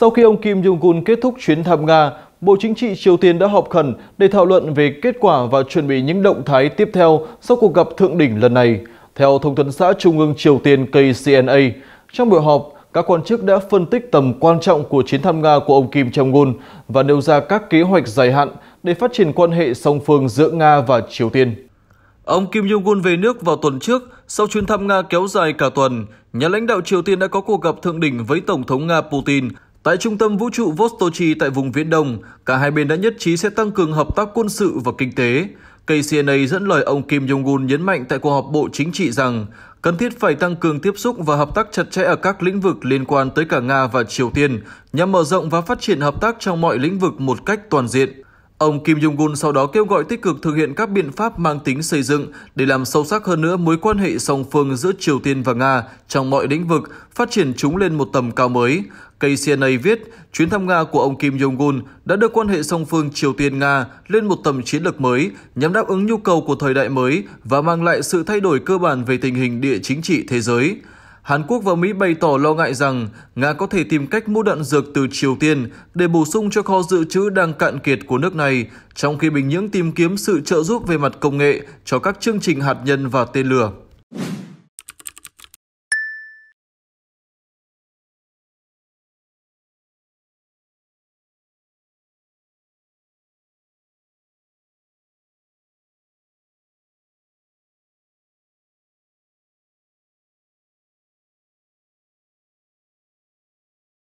Sau khi ông Kim Jong-un kết thúc chuyến thăm Nga, Bộ Chính trị Triều Tiên đã họp khẩn để thảo luận về kết quả và chuẩn bị những động thái tiếp theo sau cuộc gặp thượng đỉnh lần này. Theo Thông tấn xã Trung ương Triều Tiên KCNA, trong buổi họp, các quan chức đã phân tích tầm quan trọng của chuyến thăm Nga của ông Kim Jong-un và nêu ra các kế hoạch dài hạn để phát triển quan hệ song phương giữa Nga và Triều Tiên. Ông Kim Jong-un về nước vào tuần trước sau chuyến thăm Nga kéo dài cả tuần. Nhà lãnh đạo Triều Tiên đã có cuộc gặp thượng đỉnh với Tổng thống Nga Putin – Tại trung tâm vũ trụ Vostochi tại vùng Viễn Đông, cả hai bên đã nhất trí sẽ tăng cường hợp tác quân sự và kinh tế. KCNA dẫn lời ông Kim Jong-un nhấn mạnh tại cuộc họp Bộ Chính trị rằng cần thiết phải tăng cường tiếp xúc và hợp tác chặt chẽ ở các lĩnh vực liên quan tới cả Nga và Triều Tiên nhằm mở rộng và phát triển hợp tác trong mọi lĩnh vực một cách toàn diện. Ông Kim Jong-un sau đó kêu gọi tích cực thực hiện các biện pháp mang tính xây dựng để làm sâu sắc hơn nữa mối quan hệ song phương giữa Triều Tiên và Nga trong mọi lĩnh vực, phát triển chúng lên một tầm cao mới. KCNA viết, chuyến thăm Nga của ông Kim Jong-un đã đưa quan hệ song phương Triều Tiên-Nga lên một tầm chiến lược mới nhằm đáp ứng nhu cầu của thời đại mới và mang lại sự thay đổi cơ bản về tình hình địa chính trị thế giới. Hàn Quốc và Mỹ bày tỏ lo ngại rằng Nga có thể tìm cách mua đạn dược từ Triều Tiên để bổ sung cho kho dự trữ đang cạn kiệt của nước này, trong khi Bình Nhưỡng tìm kiếm sự trợ giúp về mặt công nghệ cho các chương trình hạt nhân và tên lửa.